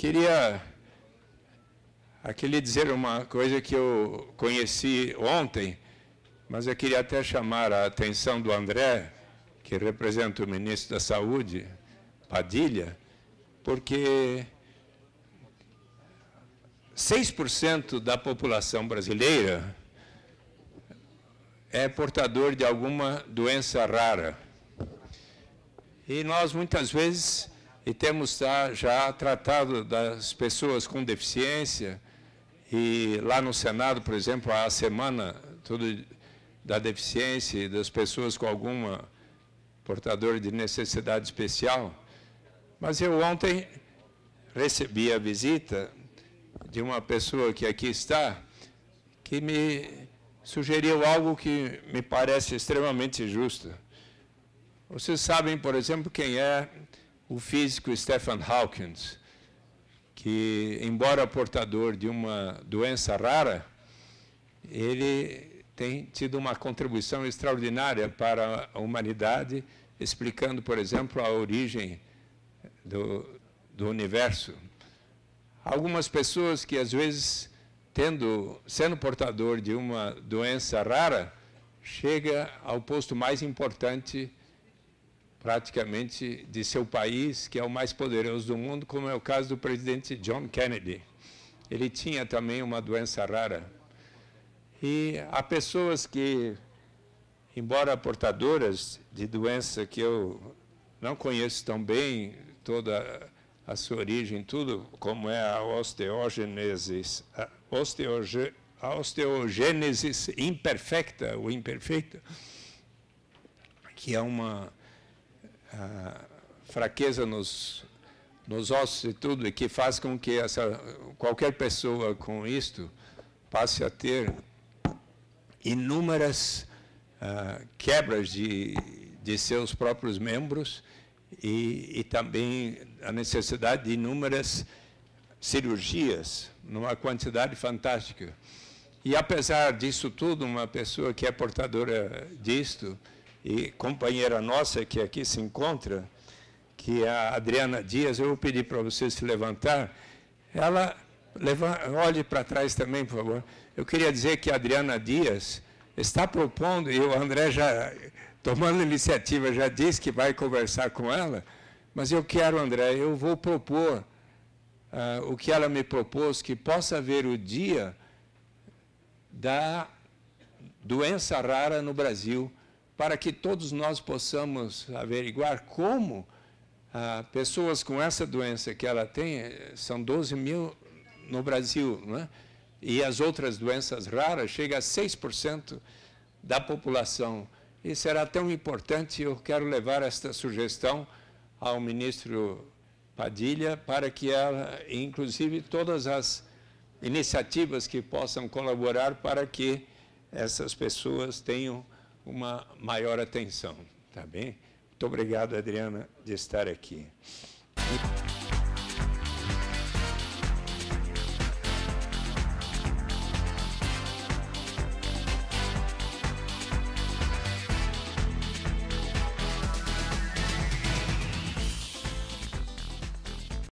Queria aqui lhe dizer uma coisa que eu conheci ontem, mas eu queria até chamar a atenção do André, que representa o ministro da Saúde, Padilha, porque 6% da população brasileira é portador de alguma doença rara. E nós, muitas vezes, e temos já tratado das pessoas com deficiência, e lá no Senado, por exemplo, há a semana tudo da deficiência e das pessoas com alguma portadora de necessidade especial. Mas eu ontem recebi a visita de uma pessoa que aqui está, que me sugeriu algo que me parece extremamente justo. Vocês sabem, por exemplo, quem é o físico Stephen Hawking, que, embora portador de uma doença rara, ele tem tido uma contribuição extraordinária para a humanidade, explicando, por exemplo, a origem do, do universo. Algumas pessoas que, às vezes, tendo, sendo portador de uma doença rara, chega ao posto mais importante praticamente de seu país, que é o mais poderoso do mundo, como é o caso do presidente John Kennedy. Ele tinha também uma doença rara. E há pessoas que, embora portadoras de doença que eu não conheço tão bem, toda a sua origem, tudo como é a osteogênese, a, osteoge, a imperfecta ou imperfeita, que é uma fraqueza nos, nos ossos e tudo, e que faz com que essa, qualquer pessoa com isto passe a ter inúmeras ah, quebras de, de seus próprios membros e, e também a necessidade de inúmeras cirurgias, numa quantidade fantástica. E apesar disso tudo, uma pessoa que é portadora disto, e companheira nossa que aqui se encontra, que é a Adriana Dias, eu vou pedir para vocês se levantar, ela leva, olhe para trás também, por favor. Eu queria dizer que a Adriana Dias está propondo, e o André já, tomando iniciativa, já disse que vai conversar com ela, mas eu quero, André, eu vou propor uh, o que ela me propôs, que possa haver o dia da doença rara no Brasil, para que todos nós possamos averiguar como ah, pessoas com essa doença que ela tem, eh, são 12 mil no Brasil, é? e as outras doenças raras chega a 6% da população. E será tão importante, eu quero levar esta sugestão ao ministro Padilha para que ela, inclusive, todas as iniciativas que possam colaborar para que essas pessoas tenham uma maior atenção, tá bem? Muito obrigado, Adriana, de estar aqui.